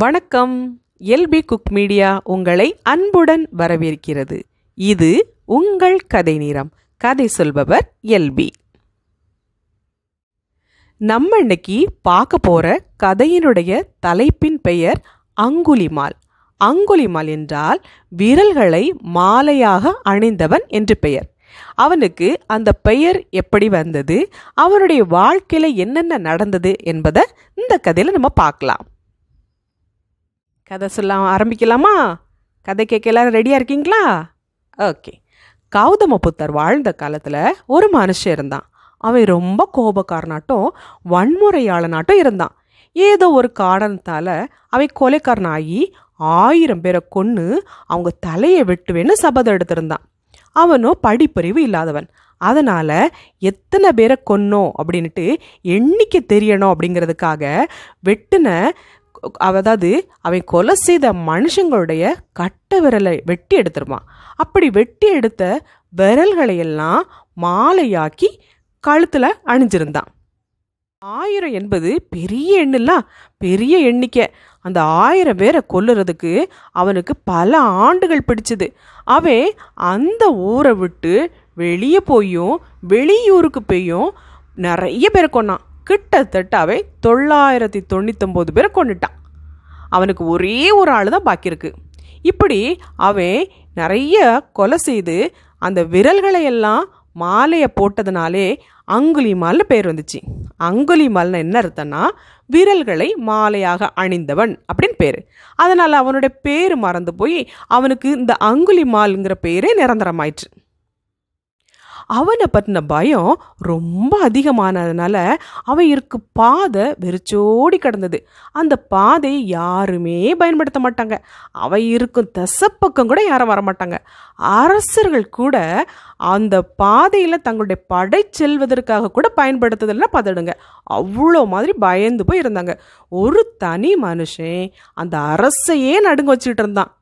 வணக்கம் LP cook media உங்களை அன்புடன் வரவேற்கிறது இது உங்கள் கதை நிறம் கதை சொல்பவர் எல்பி நம்ம இன்னைக்கு பார்க்க போகிற கதையினுடைய தலைப்பின் பெயர் அங்குலிமால் அங்குலிமால் என்றால் விரல்களை மாலையாக அணிந்தவன் என்று பெயர் அவனுக்கு அந்த பெயர் எப்படி வந்தது அவனுடைய வாழ்க்கையில் என்னென்ன நடந்தது என்பதை இந்த கதையில் நம்ம பார்க்கலாம் கதை சொல்ல ஆரம்பிக்கலாமா கதை கேட்க எல்லாரும் ரெடியாக இருக்கீங்களா ஓகே கௌதம புத்தர் வாழ்ந்த காலத்தில் ஒரு மனுஷன் இருந்தான் அவன் ரொம்ப கோபக்காரனாட்டும் வன்முறையாளனாட்டும் இருந்தான் ஏதோ ஒரு காரணத்தால் அவன் கொலைக்காரனாகி ஆயிரம் பேரை கொன்று அவங்க தலையை வெட்டுவேன்னு சபதம் எடுத்திருந்தான் அவனும் படிப்பறிவு இல்லாதவன் அதனால் எத்தனை பேரை கொன்னோம் அப்படின்ட்டு எண்ணிக்கை தெரியணும் அப்படிங்கிறதுக்காக வெட்டின அதாவது அவன் கொலை செய்த மனுஷங்களுடைய கட்ட விரலை வெட்டி எடுத்துருவான் அப்படி வெட்டி எடுத்த விரல்களையெல்லாம் மாலையாக்கி கழுத்தில் அணிஞ்சிருந்தான் ஆயிரம் என்பது பெரிய எண்ணில்ல பெரிய எண்ணிக்கை அந்த ஆயிரம் பேரை கொல்லுறதுக்கு அவனுக்கு பல ஆண்டுகள் பிடிச்சது அவன் அந்த ஊரை விட்டு வெளியே போயும் வெளியூருக்கு போயும் நிறைய பேரை கொன்னான் கிட்டத்தட்ட அவன் தொள்ளாயிரத்தி தொண்ணூத்தொம்பது பேரை கொண்டுட்டான் அவனுக்கு ஒரே ஒரு ஆள் தான் பாக்கி இருக்கு இப்படி அவன் நிறைய கொலை செய்து அந்த விரல்களை எல்லாம் மாலையை போட்டதுனாலே அங்குலி அங்குலிமால்னு பேர் வந்துச்சு அங்குலி அங்குலிமால்னு என்ன அர்த்தம்னா விரல்களை மாலையாக அணிந்தவன் அப்படின்னு பேர் அதனால் அவனுடைய பேர் மறந்து போய் அவனுக்கு இந்த அங்குலி மாலுங்கிற பேரே நிரந்தரமாயிற்று அவனை பற்றின பயம் ரொம்ப அதிகமானதுனால அவருக்கு பாதை வெறிச்சோடி கிடந்தது அந்த பாதையை யாருமே பயன்படுத்த மாட்டாங்க அவை இருக்கும் தசப்பக்கம் கூட யாரும் வரமாட்டாங்க அரசர்கள் கூட அந்த பாதையில் தங்களுடைய படை செல்வதற்காக கூட பயன்படுத்துதல்னா பதடுங்க அவ்வளோ மாதிரி பயந்து போய் இருந்தாங்க ஒரு தனி மனுஷன் அந்த அரசையே நடுங்க வச்சுக்கிட்டு இருந்தான்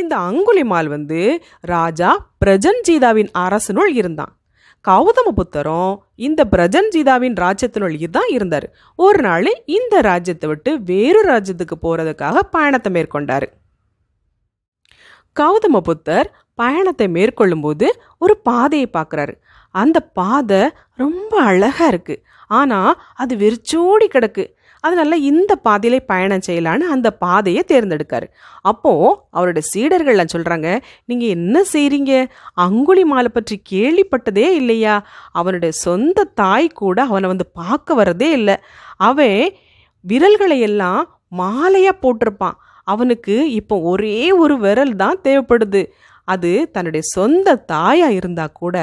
இந்த அங்குலிமால் வந்து ராஜா பிரஜன்ஜீதாவின் அரசனுள் இருந்தான் கௌதம புத்தரும் இந்த பிரஜன்ஜீதாவின் ராஜ்யத்தினுள் தான் இருந்தார் ஒரு நாள் இந்த ராஜ்யத்தை விட்டு வேறு ராஜ்யத்துக்கு போகிறதுக்காக பயணத்தை மேற்கொண்டார் கௌதம புத்தர் பயணத்தை மேற்கொள்ளும்போது ஒரு பாதையை பார்க்குறாரு அந்த பாதை ரொம்ப அழகாக இருக்குது ஆனால் அது வெறிச்சோடி கிடக்கு அதனால இந்த பாதையிலே பயணம் செய்யலான்னு அந்த பாதையை தேர்ந்தெடுக்காரு அப்போது அவருடைய சீடர்கள்லாம் சொல்கிறாங்க நீங்கள் என்ன செய்கிறீங்க அங்குலி மாலை பற்றி கேள்விப்பட்டதே இல்லையா அவனுடைய சொந்த தாய் கூட அவனை வந்து பார்க்க வரதே இல்லை அவன் விரல்களை எல்லாம் மாலையாக போட்டிருப்பான் அவனுக்கு இப்போ ஒரே ஒரு விரல் தான் தேவைப்படுது அது தன்னுடைய சொந்த தாயாக இருந்தால் கூட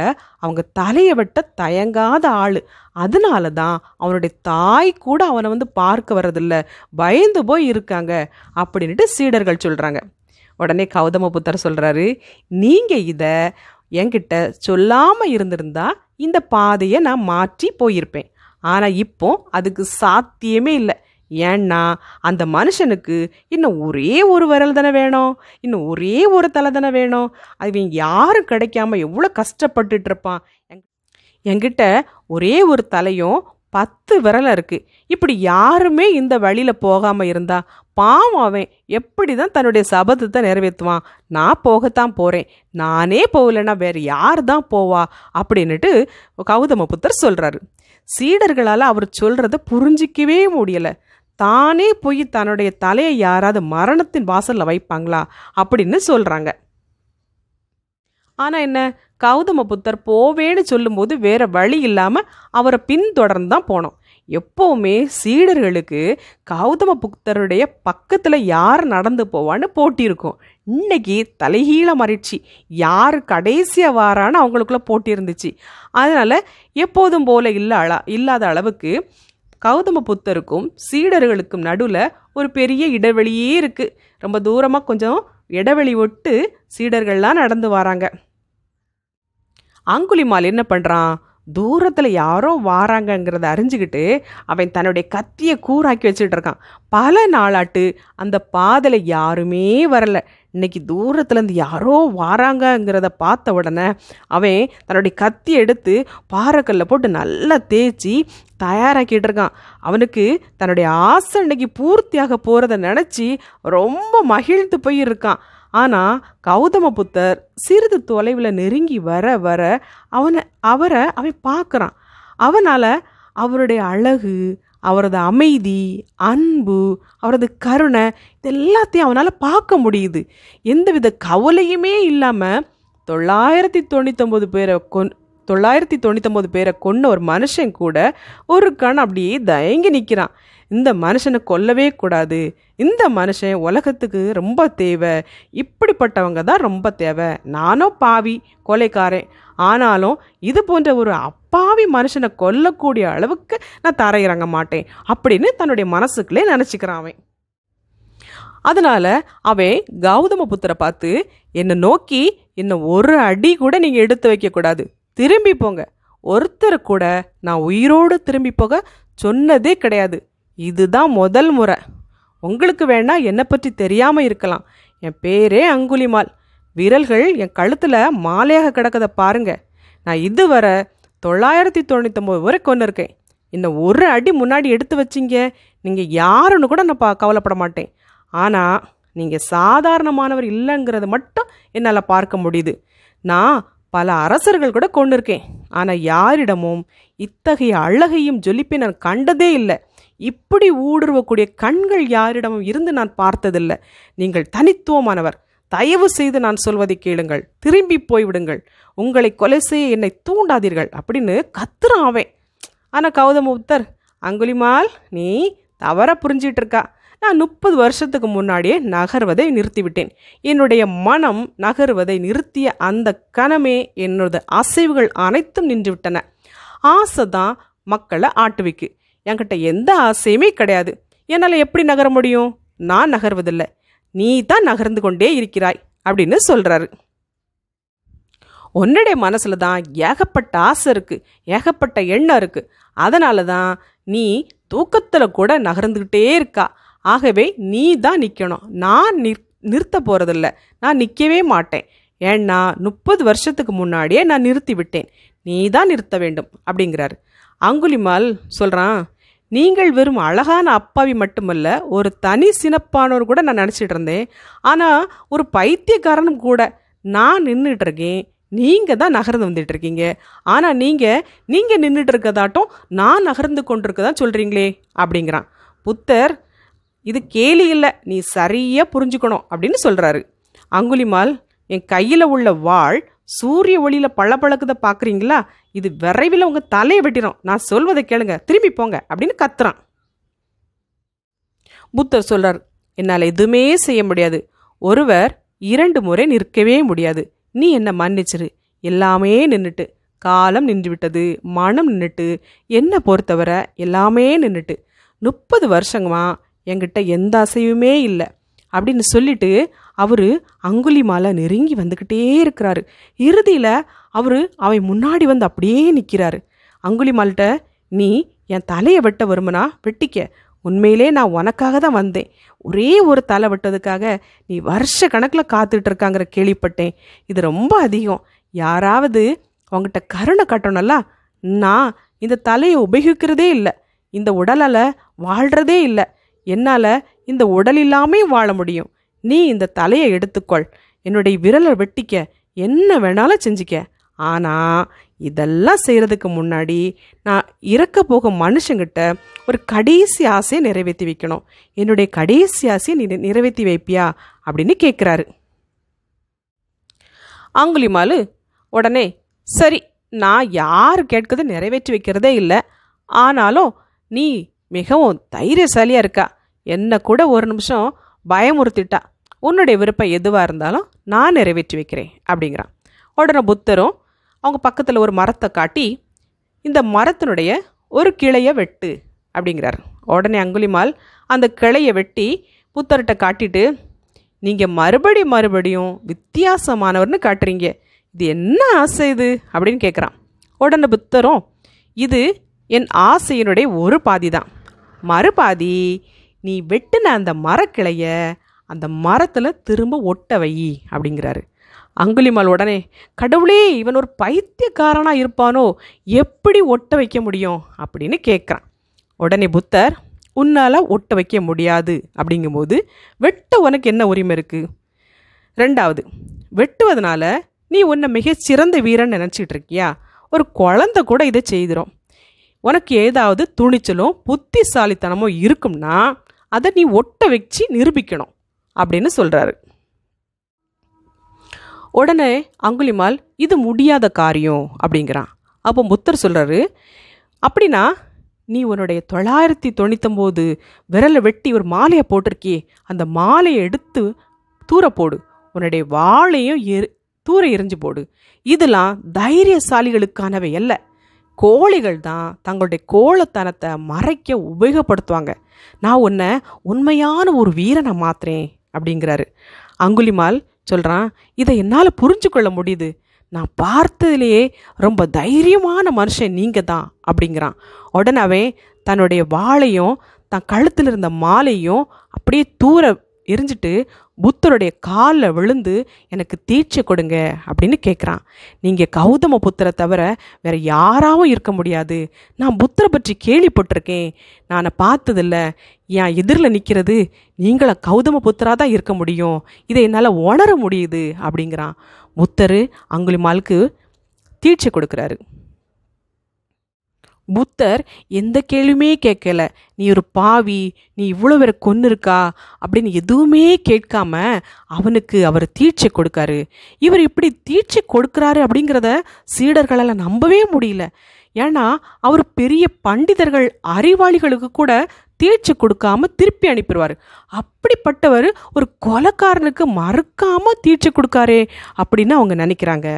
அவங்க தலையை வெட்ட தயங்காத ஆள் அதனால தான் அவனுடைய தாய் கூட அவனை வந்து பார்க்க வர்றதில்ல பயந்து போய் இருக்காங்க அப்படின்ட்டு சீடர்கள் சொல்கிறாங்க உடனே கௌதம புத்தர் சொல்கிறாரு நீங்கள் இதை என்கிட்ட சொல்லாமல் இருந்திருந்தா இந்த பாதையை நான் மாற்றி போயிருப்பேன் ஆனால் இப்போ அதுக்கு சாத்தியமே இல்லை ஏன்னா அந்த மனுஷனுக்கு இன்னும் ஒரே ஒரு விரல் தானே வேணும் இன்னும் ஒரே ஒரு தலை தானே வேணும் அது யாரும் கிடைக்காம எவ்வளோ கஷ்டப்பட்டுட்டு இருப்பான் என்கிட்ட ஒரே ஒரு தலையும் பத்து விரலை இருக்குது இப்படி யாருமே இந்த வழியில் போகாமல் இருந்தா பாவம் அவன் எப்படி தான் தன்னுடைய சபதத்தை நிறைவேற்றுவான் நான் போகத்தான் போகிறேன் நானே போகலைன்னா வேறு யார் தான் போவா அப்படின்னுட்டு கௌதம புத்தர் சொல்கிறாரு சீடர்களால் அவர் சொல்கிறத புரிஞ்சிக்கவே முடியலை தானே போய் தன்னுடைய தலையை யாராவது மரணத்தின் வாசலில் வைப்பாங்களா அப்படின்னு சொல்கிறாங்க ஆனால் என்ன கௌதம புத்தர் போவேன்னு சொல்லும்போது வேறு வழி இல்லாமல் அவரை பின்தொடர்ந்து தான் போனோம் எப்போவுமே சீடர்களுக்கு கௌதம புத்தருடைய பக்கத்தில் யார் நடந்து போவான்னு போட்டி இருக்கும் இன்னைக்கு தலைகீழ மறைச்சி யார் கடைசியாக வாரான்னு அவங்களுக்குள்ள போட்டி இருந்துச்சு அதனால் எப்போதும் போல இல்ல இல்லாத அளவுக்கு கௌதம புத்தருக்கும் சீடர்களுக்கும் நடுவில் ஒரு பெரிய இடைவெளியே இருக்குது ரொம்ப தூரமாக கொஞ்சம் இடைவெளி ஒட்டு சீடர்கள்லாம் நடந்து வராங்க அங்குலிமால் என்ன பண்ணுறான் தூரத்தில் யாரோ வாராங்கங்கிறத அறிஞ்சுக்கிட்டு அவன் தன்னுடைய கத்தியை கூறாக்கி வச்சுட்டு இருக்கான் பல நாளாட்டு அந்த பாதையில் யாருமே வரல இன்னைக்கு தூரத்துலேருந்து யாரோ வாராங்கங்கிறத பார்த்த உடனே அவன் தன்னுடைய கத்தி எடுத்து பாறைக்கல்ல போட்டு நல்லா தேய்ச்சி தயாராக்கிட்டு இருக்கான் அவனுக்கு தன்னுடைய ஆசை இன்னைக்கு பூர்த்தியாக போகிறத நினச்சி ரொம்ப மகிழ்ந்து போயிருக்கான் ஆனால் கௌதம புத்தர் சிறிது தொலைவில் நெருங்கி வர வர அவனை அவரை அவன் பார்க்குறான் அவனால் அவருடைய அழகு அவரது அமைதி அன்பு அவரது கருணை இது எல்லாத்தையும் அவனால் பார்க்க முடியுது எந்தவித கவலையுமே இல்லாமல் தொள்ளாயிரத்தி தொண்ணூத்தொம்பது பேரை கொன் தொள்ளாயிரத்தி தொண்ணூத்தொம்பது பேரை கொன்ன ஒரு மனுஷன் கூட ஒரு கண் அப்படியே தயங்கி நிற்கிறான் இந்த மனுஷனை கொல்லவே கூடாது இந்த மனுஷன் உலகத்துக்கு ரொம்ப தேவை இப்படிப்பட்டவங்க தான் ரொம்ப தேவை நானும் பாவி கொலைக்காரன் ஆனாலும் இது போன்ற ஒரு அப்பாவி மனுஷனை கொல்லக்கூடிய அளவுக்கு நான் தரையிறங்க மாட்டேன் அப்படின்னு தன்னுடைய மனசுக்குள்ளே நினச்சிக்கிறான் அவன் அதனால் அவன் கௌதம புத்தரை பார்த்து என்னை நோக்கி என்னை ஒரு அடி கூட நீங்கள் எடுத்து வைக்கக்கூடாது திரும்பி போங்க ஒருத்தர் கூட நான் உயிரோடு திரும்பி போக சொன்னதே கிடையாது இதுதான் முதல் முறை உங்களுக்கு வேணா என்னை பற்றி தெரியாமல் இருக்கலாம் என் பேரே அங்குலிமால் விரல்கள் என் கழுத்தில் மாலையாக கிடக்கதை பாருங்க நான் இதுவரை தொள்ளாயிரத்தி தொண்ணூத்தொம்பது வரை கொண்டு இருக்கேன் இன்னும் ஒரு அடி முன்னாடி எடுத்து வச்சிங்க நீங்கள் யாருன்னு கூட நான் பா கவலைப்பட மாட்டேன் ஆனால் நீங்கள் சாதாரணமானவர் இல்லைங்கிறது மட்டும் என்னால் பார்க்க முடியுது நான் பல அரசர்கள் கூட கொண்டிருக்கேன் ஆனால் யாரிடமும் இத்தகைய அழகையும் ஜொலிப்பை நான் கண்டதே இல்லை இப்படி ஊடுருவக்கூடிய கண்கள் யாரிடமும் இருந்து நான் பார்த்ததில்லை நீங்கள் தனித்துவமானவர் தயவு செய்து நான் சொல்வதை கேளுங்கள் திரும்பி போய்விடுங்கள் உங்களை கொலை செய்ய என்னை தூண்டாதீர்கள் அப்படின்னு கத்துறான் அவன் ஆனால் கௌதம புத்தர் அங்குலிமால் நீ தவற புரிஞ்சிட்டு இருக்கா நான் முப்பது வருஷத்துக்கு முன்னாடியே நகர்வதை நிறுத்திவிட்டேன் என்னுடைய மனம் நகர்வதை நிறுத்திய அந்த கணமே என்னோட அசைவுகள் அனைத்தும் நின்றுவிட்டன ஆசை தான் மக்களை ஆட்டுவிக்கு என்கிட்ட எந்த ஆசையுமே கிடையாது என்னால் எப்படி நகர முடியும் நான் நகர்வதில்லை நீ தான் நகர்ந்து கொண்டே இருக்கிறாய் அப்படின்னு சொல்கிறாரு உன்னுடைய மனசில் தான் ஏகப்பட்ட ஆசை இருக்குது ஏகப்பட்ட எண்ணம் இருக்குது அதனால தான் நீ தூக்கத்தில் கூட நகர்ந்துக்கிட்டே இருக்கா ஆகவே நீ தான் நிற்கணும் நான் நிற் நிறுத்த போகிறதில்ல நான் நிற்கவே மாட்டேன் ஏன்னா முப்பது வருஷத்துக்கு முன்னாடியே நான் நிறுத்தி விட்டேன் நீ தான் நிறுத்த வேண்டும் அப்படிங்கிறாரு அங்குலிமால் சொல்கிறான் நீங்கள் வெறும் அழகான அப்பாவி மட்டுமல்ல ஒரு தனி சினப்பானவர் கூட நான் நினச்சிட்டு இருந்தேன் ஆனால் ஒரு பைத்தியக்காரனும் கூட நான் நின்றுட்டுருக்கேன் நீங்கள் தான் நகர்ந்து வந்துட்டு இருக்கீங்க ஆனால் நீங்கள் நீங்கள் நின்றுட்டு இருக்கதாட்டும் நான் நகர்ந்து கொண்டிருக்கதான் சொல்கிறீங்களே அப்படிங்கிறான் புத்தர் இது கேலி இல்லை நீ சரியாக புரிஞ்சுக்கணும் அப்படின்னு சொல்கிறாரு அங்குலிமால் என் கையில் உள்ள வாழ் சூரிய ஒளியில் பளபளக்குதை பார்க்குறீங்களா இது விரைவில் உங்கள் தலையை வெட்டிடும் நான் சொல்வதை கேளுங்க திரும்பி போங்க அப்படின்னு கத்துறான் புத்தர் சொல்கிறார் என்னால் எதுவுமே செய்ய முடியாது ஒருவர் இரண்டு முறை நிற்கவே முடியாது நீ என்னை மன்னிச்சிரு எல்லாமே நின்றுட்டு காலம் நின்று விட்டது மனம் நின்றுட்டு என்னை பொறுத்தவரை எல்லாமே நின்றுட்டு முப்பது வருஷங்கமாக என்கிட்ட எந்த அசையுமே இல்லை அப்படின்னு சொல்லிட்டு அவர் மாலை நெருங்கி வந்துக்கிட்டே இருக்கிறாரு இறுதியில் அவர் அவை முன்னாடி வந்து அப்படியே நிற்கிறாரு அங்குலிமால்கிட்ட நீ என் தலையை வெட்ட வருமனா வெட்டிக்க உண்மையிலே நான் உனக்காக தான் வந்தேன் ஒரே ஒரு தலை வெட்டதுக்காக நீ வருஷ கணக்கில் காத்துட்டு இருக்காங்கிற கேள்விப்பட்டேன் இது ரொம்ப அதிகம் யாராவது உங்ககிட்ட கருணை கட்டணும்ல நான் இந்த தலையை உபயோகிக்கிறதே இல்லை இந்த உடலால் வாழ்கிறதே இல்லை என்னால் இந்த உடல் இல்லாமையும் வாழ முடியும் நீ இந்த தலையை எடுத்துக்கொள் என்னுடைய விரலை வெட்டிக்க என்ன வேணாலும் செஞ்சுக்க ஆனால் இதெல்லாம் செய்கிறதுக்கு முன்னாடி நான் இறக்க போக மனுஷங்கிட்ட ஒரு கடைசி ஆசையை நிறைவேற்றி வைக்கணும் என்னுடைய கடைசி ஆசையை நீ நிறைவேற்றி வைப்பியா அப்படின்னு கேட்குறாரு அங்குலிமாலு உடனே சரி நான் யார் கேட்கறது நிறைவேற்றி வைக்கிறதே இல்லை ஆனாலும் நீ மிகவும் தைரியசாலியாக இருக்கா என்னை கூட ஒரு நிமிஷம் பயமுறுத்திட்டா உன்னுடைய விருப்பம் எதுவாக இருந்தாலும் நான் நிறைவேற்றி வைக்கிறேன் அப்படிங்கிறான் உடனே புத்தரும் அவங்க பக்கத்தில் ஒரு மரத்தை காட்டி இந்த மரத்தினுடைய ஒரு கிளையை வெட்டு அப்படிங்கிறார் உடனே அங்குலிமால் அந்த கிளையை வெட்டி புத்தர்கிட்ட காட்டிட்டு நீங்கள் மறுபடி மறுபடியும் வித்தியாசமானவர்னு காட்டுறீங்க இது என்ன ஆசை இது அப்படின்னு கேட்குறான் உடனே புத்தரும் இது என் ஆசையினுடைய ஒரு பாதி தான் மறுபாதி நீ வெட்டின அந்த மரக்கிளைய அந்த மரத்தில் திரும்ப ஒட்ட வை அப்படிங்கிறாரு அங்குலிமால் உடனே கடவுளே இவன் ஒரு பைத்தியக்காரனாக இருப்பானோ எப்படி ஒட்ட வைக்க முடியும் அப்படின்னு கேட்குறான் உடனே புத்தர் உன்னால் ஒட்ட வைக்க முடியாது அப்படிங்கும்போது வெட்ட உனக்கு என்ன உரிமை இருக்குது ரெண்டாவது வெட்டுவதனால நீ உன்னை மிகச்சிறந்த வீரன் நினச்சிக்கிட்டு இருக்கியா ஒரு குழந்த கூட இதை செய்திரும் உனக்கு ஏதாவது துணிச்சலும் புத்திசாலித்தனமும் இருக்கும்னா அதை நீ ஒட்ட வச்சு நிரூபிக்கணும் அப்படின்னு சொல்கிறாரு உடனே அங்குலிமால் இது முடியாத காரியம் அப்படிங்கிறான் அப்போ புத்தர் சொல்கிறாரு அப்படின்னா நீ உன்னுடைய தொள்ளாயிரத்தி தொண்ணூத்தொம்போது விரலை வெட்டி ஒரு மாலையை போட்டிருக்கியே அந்த மாலையை எடுத்து தூர போடு உன்னுடைய வாழையும் எரி தூர எரிஞ்சு போடு இதெல்லாம் தைரியசாலிகளுக்கானவை அல்ல கோழிகள் தான் தங்களுடைய கோழத்தனத்தை மறைக்க உபயோகப்படுத்துவாங்க நான் உன்னை உண்மையான ஒரு வீரனை மாத்திரேன் அப்படிங்கிறாரு அங்குலிமால் சொல்கிறான் இதை என்னால் புரிஞ்சு கொள்ள முடியுது நான் பார்த்ததுலேயே ரொம்ப தைரியமான மனுஷன் நீங்கள் தான் அப்படிங்கிறான் உடனே தன்னுடைய வாளையும் தன் கழுத்தில் இருந்த மாலையும் அப்படியே தூர எரிஞ்சிட்டு புத்தருடைய காலில் விழுந்து எனக்கு தீட்சை கொடுங்க அப்படின்னு கேட்குறான் நீங்கள் கௌதம புத்தரை தவிர வேற யாராவும் இருக்க முடியாது நான் புத்தரை பற்றி கேள்விப்பட்டிருக்கேன் நான் பார்த்ததில்ல என் எதிரில் நிற்கிறது நீங்கள கௌதம புத்தராக தான் இருக்க முடியும் இதை என்னால் உணர முடியுது அப்படிங்கிறான் புத்தர் அங்குலிமாலுக்கு தீட்சை கொடுக்குறாரு புத்தர் எந்த கேள்வியுமே கேட்கல நீ ஒரு பாவி நீ இவ்வளோ பேரை கொன்னு இருக்கா அப்படின்னு எதுவுமே கேட்காம அவனுக்கு அவர் தீட்சை கொடுக்காரு இவர் இப்படி தீட்சை கொடுக்குறாரு அப்படிங்கிறத சீடர்களால் நம்பவே முடியல ஏன்னா அவர் பெரிய பண்டிதர்கள் அறிவாளிகளுக்கு கூட தீட்சை கொடுக்காம திருப்பி அனுப்பிடுவார் அப்படிப்பட்டவர் ஒரு கொலக்காரனுக்கு மறக்காம தீட்சை கொடுக்காரே அப்படின்னு அவங்க நினைக்கிறாங்க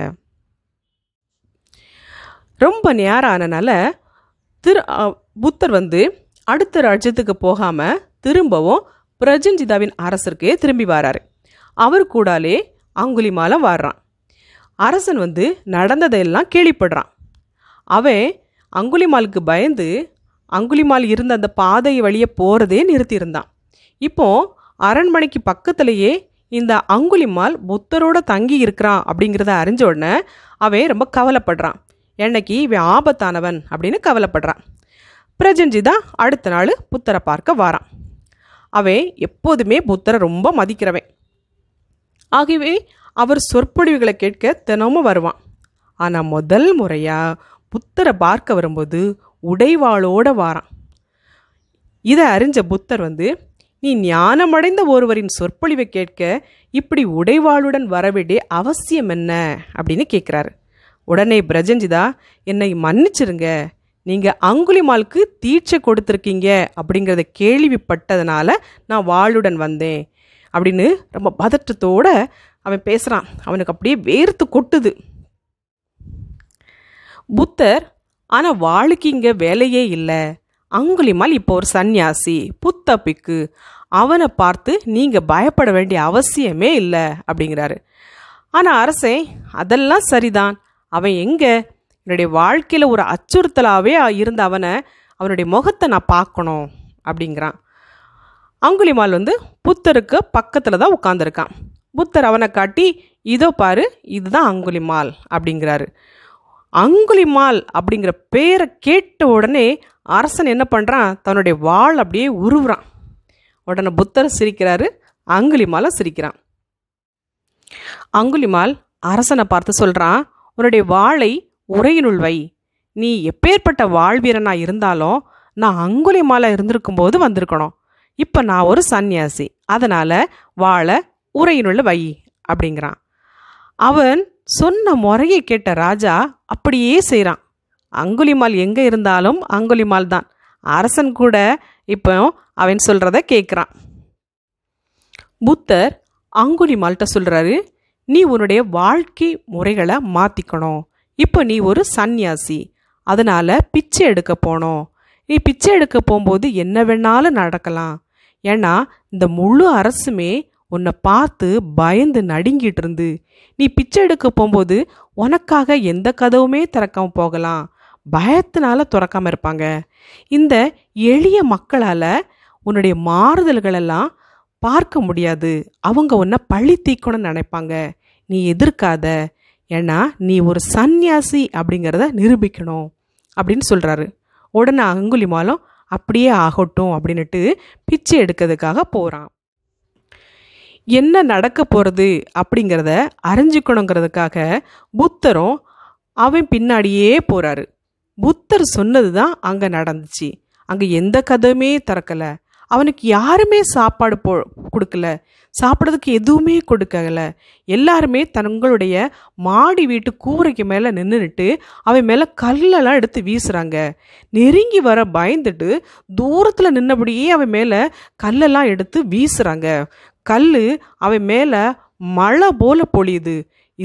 ரொம்ப நேரம் ஆனனால திரு புத்தர் வந்து அடுத்த ராஜ்யத்துக்கு போகாமல் திரும்பவும் பிரஜஞ்சிதாவின் அரசருக்கே திரும்பி வராரு அவர் கூடாலே அங்குலிமால வர்றான் அரசன் வந்து நடந்ததையெல்லாம் கேள்விப்படுறான் அவன் அங்குலிமாலுக்கு பயந்து அங்குலிமால் இருந்த அந்த பாதை வழியை போகிறதே நிறுத்தியிருந்தான் இப்போ அரண்மனைக்கு பக்கத்துலேயே இந்த அங்குலிமால் புத்தரோட தங்கி இருக்கிறான் அப்படிங்கிறத அறிஞ்ச உடனே அவன் ரொம்ப கவலைப்படுறான் என்னைக்கு இவன் ஆபத்தானவன் அப்படின்னு கவலைப்படுறான் பிரஜஞ்சி தான் அடுத்த நாள் புத்தரை பார்க்க வாரான் அவன் எப்போதுமே புத்தரை ரொம்ப மதிக்கிறவன் ஆகவே அவர் சொற்பொழிவுகளை கேட்க தினமும் வருவான் ஆனால் முதல் முறையாக புத்தரை பார்க்க வரும்போது உடைவாளோடு வாரான் இதை அறிஞ்ச புத்தர் வந்து நீ ஞானமடைந்த ஒருவரின் சொற்பொழிவை கேட்க இப்படி உடைவாளுடன் வரவிட அவசியம் என்ன அப்படின்னு கேட்குறாரு உடனே பிரஜஞ்சிதா என்னை மன்னிச்சிருங்க நீங்கள் அங்குலிமாலுக்கு தீட்சை கொடுத்துருக்கீங்க அப்படிங்கிறத கேள்விப்பட்டதுனால நான் வாளுடன் வந்தேன் அப்படின்னு ரொம்ப பதற்றத்தோடு அவன் பேசுகிறான் அவனுக்கு அப்படியே வேர்த்து கொட்டுது புத்தர் ஆனால் வாளுக்கு இங்கே வேலையே இல்லை அங்குலிமால் இப்போ ஒரு சன்னியாசி புத்தப்பிக்கு அவனை பார்த்து நீங்கள் பயப்பட வேண்டிய அவசியமே இல்லை அப்படிங்கிறாரு ஆனால் அரசே அதெல்லாம் சரிதான் அவன் எங்கே என்னுடைய வாழ்க்கையில் ஒரு அச்சுறுத்தலாகவே இருந்த அவனை அவனுடைய முகத்தை நான் பார்க்கணும் அப்படிங்கிறான் அங்குலிமால் வந்து புத்தருக்கு பக்கத்தில் தான் உட்காந்துருக்கான் புத்தர் அவனை காட்டி இதோ பாரு இதுதான் அங்குலிமால் அப்படிங்கிறாரு அங்குலிமால் அப்படிங்கிற பேரை கேட்ட உடனே அரசன் என்ன பண்ணுறான் தன்னுடைய வாள் அப்படியே உருவுறான் உடனே புத்தர் சிரிக்கிறாரு அங்குலிமாலை சிரிக்கிறான் அங்குலிமால் அரசனை பார்த்து சொல்கிறான் உன்னுடைய வாளை உரையினுள் வை நீ எப்பேற்பட்ட வாழ்வீரனாக இருந்தாலும் நான் இருந்திருக்கும் இருந்திருக்கும்போது வந்திருக்கணும் இப்போ நான் ஒரு சந்நியாசி அதனால் வாழை உரையினுள்ள வை அப்படிங்கிறான் அவன் சொன்ன முறையை கேட்ட ராஜா அப்படியே செய்கிறான் அங்குலிமால் எங்கே இருந்தாலும் அங்குலிமால் தான் அரசன் கூட இப்போ அவன் சொல்கிறத கேட்குறான் புத்தர் அங்குலிமால்கிட்ட சொல்கிறாரு நீ உன்னுடைய வாழ்க்கை முறைகளை மாற்றிக்கணும் இப்போ நீ ஒரு சந்நியாசி அதனால் பிச்சை எடுக்க போனோம் நீ பிச்சை எடுக்க போகும்போது என்ன வேணாலும் நடக்கலாம் ஏன்னா இந்த முழு அரசுமே உன்னை பார்த்து பயந்து நடுங்கிட்டு இருந்து நீ பிச்சை எடுக்க போகும்போது உனக்காக எந்த கதவுமே திறக்காம போகலாம் பயத்தினால துறக்காமல் இருப்பாங்க இந்த எளிய மக்களால் உன்னுடைய மாறுதல்களெல்லாம் பார்க்க முடியாது அவங்க உன்னை பழி தீக்கணும்னு நினைப்பாங்க நீ எதிர்க்காத ஏன்னா நீ ஒரு சந்நியாசி அப்படிங்கிறத நிரூபிக்கணும் அப்படின்னு சொல்கிறாரு உடனே அங்குலிமாலும் அப்படியே ஆகட்டும் அப்படின்னுட்டு பிச்சை எடுக்கிறதுக்காக போகிறான் என்ன நடக்க போகிறது அப்படிங்கிறத அறிஞ்சிக்கணுங்கிறதுக்காக புத்தரும் அவன் பின்னாடியே போகிறாரு புத்தர் சொன்னது தான் அங்கே நடந்துச்சு அங்கே எந்த கதவுமே திறக்கலை அவனுக்கு யாருமே சாப்பாடு போ கொடுக்கல சாப்பிட்றதுக்கு எதுவுமே கொடுக்கல எல்லாருமே தங்களுடைய மாடி வீட்டு கூரைக்கு மேலே நின்றுட்டு அவன் மேலே கல்லெல்லாம் எடுத்து வீசுகிறாங்க நெருங்கி வர பயந்துட்டு தூரத்தில் நின்னபடியே அவன் மேலே கல்லெல்லாம் எடுத்து வீசுகிறாங்க கல் அவன் மேலே மழை போல பொழியுது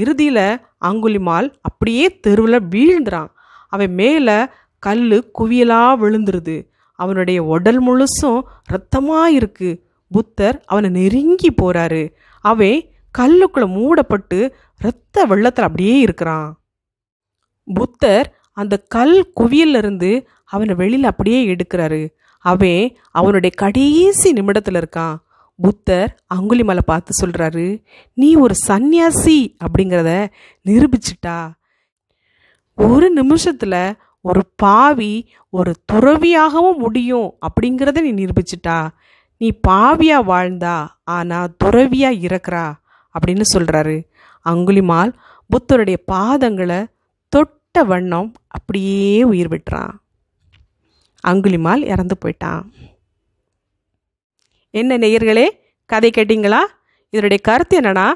இறுதியில் அங்குலிமால் அப்படியே தெருவில் வீழ்ந்துறான் அவன் மேலே கல் குவியலாக விழுந்துருது அவனுடைய உடல் முழுசும் ரத்தமாக இருக்குது புத்தர் அவனை நெருங்கி போகிறாரு அவன் கல்லுக்குள்ளே மூடப்பட்டு ரத்த வெள்ளத்தில் அப்படியே இருக்கிறான் புத்தர் அந்த கல் குவியலிருந்து அவனை வெளியில் அப்படியே எடுக்கிறாரு அவன் அவனுடைய கடைசி நிமிடத்தில் இருக்கான் புத்தர் அங்குலிமலை பார்த்து சொல்கிறாரு நீ ஒரு சந்நியாசி அப்படிங்கிறத நிரூபிச்சிட்டா ஒரு நிமிஷத்தில் ஒரு பாவி ஒரு துறவியாகவும் முடியும் அப்படிங்கிறத நீ நிரூபிச்சிட்டா நீ பாவியாக வாழ்ந்தா ஆனால் துறவியாக இறக்குறா அப்படின்னு சொல்கிறாரு அங்குலிமால் புத்தருடைய பாதங்களை தொட்ட வண்ணம் அப்படியே உயிர் விட்டுறான் அங்குலிமால் இறந்து போயிட்டான் என்ன நேயர்களே கதை கேட்டிங்களா இதனுடைய கருத்து என்னன்னா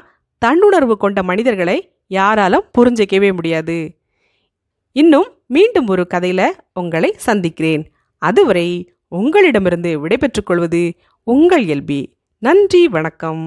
தன்னுணர்வு கொண்ட மனிதர்களை யாராலும் புரிஞ்சிக்கவே முடியாது இன்னும் மீண்டும் ஒரு கதையில உங்களை சந்திக்கிறேன் அதுவரை உங்களிடமிருந்து விடைபெற்றுக் கொள்வது உங்கள் எல்பி நன்றி வணக்கம்